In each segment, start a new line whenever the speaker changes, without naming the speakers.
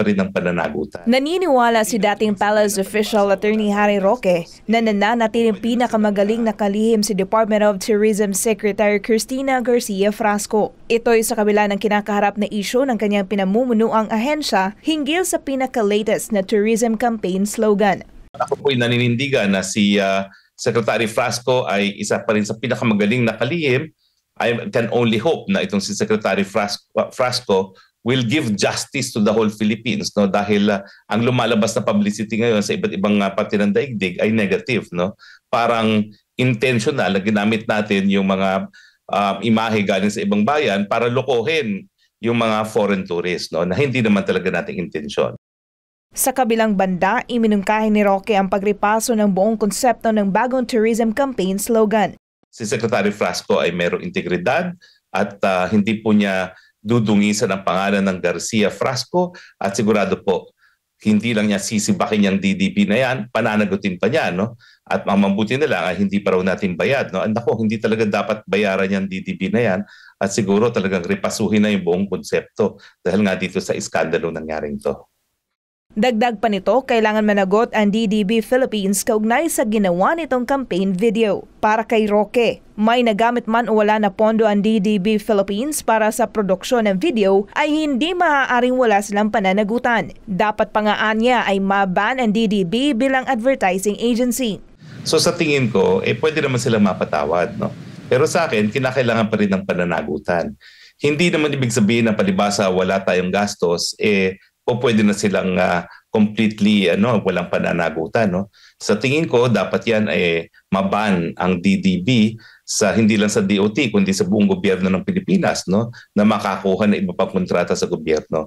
pa rin ang pananagutan.
Naniniwala si dating Palace official attorney Harry Roque na nananatiling pinakamagaling na kalihim si Department of Tourism Secretary Cristina Garcia Frasco. Ito ay sa kabila ng kinakaharap na isyo ng kanyang pinamumunuang ahensya hinggil sa pinaka-latest na tourism campaign slogan.
Ako po'y naninindigan na si uh, Secretary Frasco ay isa pa rin sa pinakamagaling na kalihim I can only hope na itong si Secretary Frasco, Frasco will give justice to the whole Philippines no dahil uh, ang lumalabas na publicity ngayon sa iba't ibang uh, ah, pati ng daigdig ay negative no parang intentional na ginamit natin yung mga uh, imahe galing sa ibang bayan para lokohin yung mga foreign tourists no na hindi naman talaga nating intensyon
sa kabilang banda, iminungkahi ni Roque ang pagripaso ng buong konsepto ng bagong tourism campaign slogan.
Si Secretary Frasco ay mayroong integridad at uh, hindi po niya dudungisan ang pangalan ng Garcia Frasco at sigurado po hindi lang niya sisibakin yung DDP na yan, pananagutin pa niya. No? At ang mabuti na lang ay hindi pa raw natin bayad. No? And ako, hindi talaga dapat bayaran yung DDP na yan at siguro talagang repasuhin na yung buong konsepto dahil nga dito sa iskandalo nangyaring to.
Dagdag pa nito, kailangan managot ang DDB Philippines kaugnay sa ginawa nitong campaign video. Para kay Roque, may nagamit man o wala na pondo ang DDB Philippines para sa produksyon ng video ay hindi maaaring wala silang pananagutan. Dapat pangaan niya anya ay maban ang DDB bilang advertising agency.
So sa tingin ko, eh pwede naman silang mapatawad. No? Pero sa akin, kinakailangan pa rin ng pananagutan. Hindi naman ibig sabihin na palibasa wala tayong gastos, eh o pwede na silang uh, completely ano walang pananagutan no sa tingin ko dapat yan ay eh, maban ang DDB sa hindi lang sa DOT kundi sa buong gobyerno ng Pilipinas no na makakuha ng iba pang kontrata sa gobyerno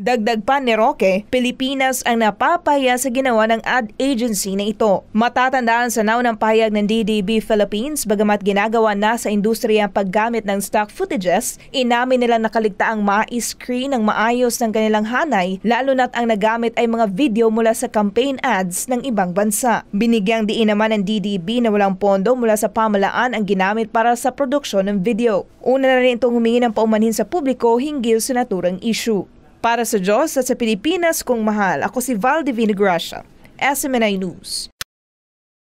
Dagdag pa ni Roque, Pilipinas ang napapaya sa ginawa ng ad agency na ito. Matatandaan sa now ng pahayag ng DDB Philippines, bagamat ginagawa na sa industriya ang paggamit ng stock footages, inamin nila nakaligtaang ma-screen ng maayos ng kanilang hanay, lalo na't ang nagamit ay mga video mula sa campaign ads ng ibang bansa. Binigyang diin naman ng DDB na walang pondo mula sa pamalaan ang ginamit para sa produksyon ng video. Una na rin itong humingi ng paumanhin sa publiko hinggil sa naturang issue. Para sa Diyos at sa Pilipinas kong mahal, ako si Val Divine Gracia, SMNI News.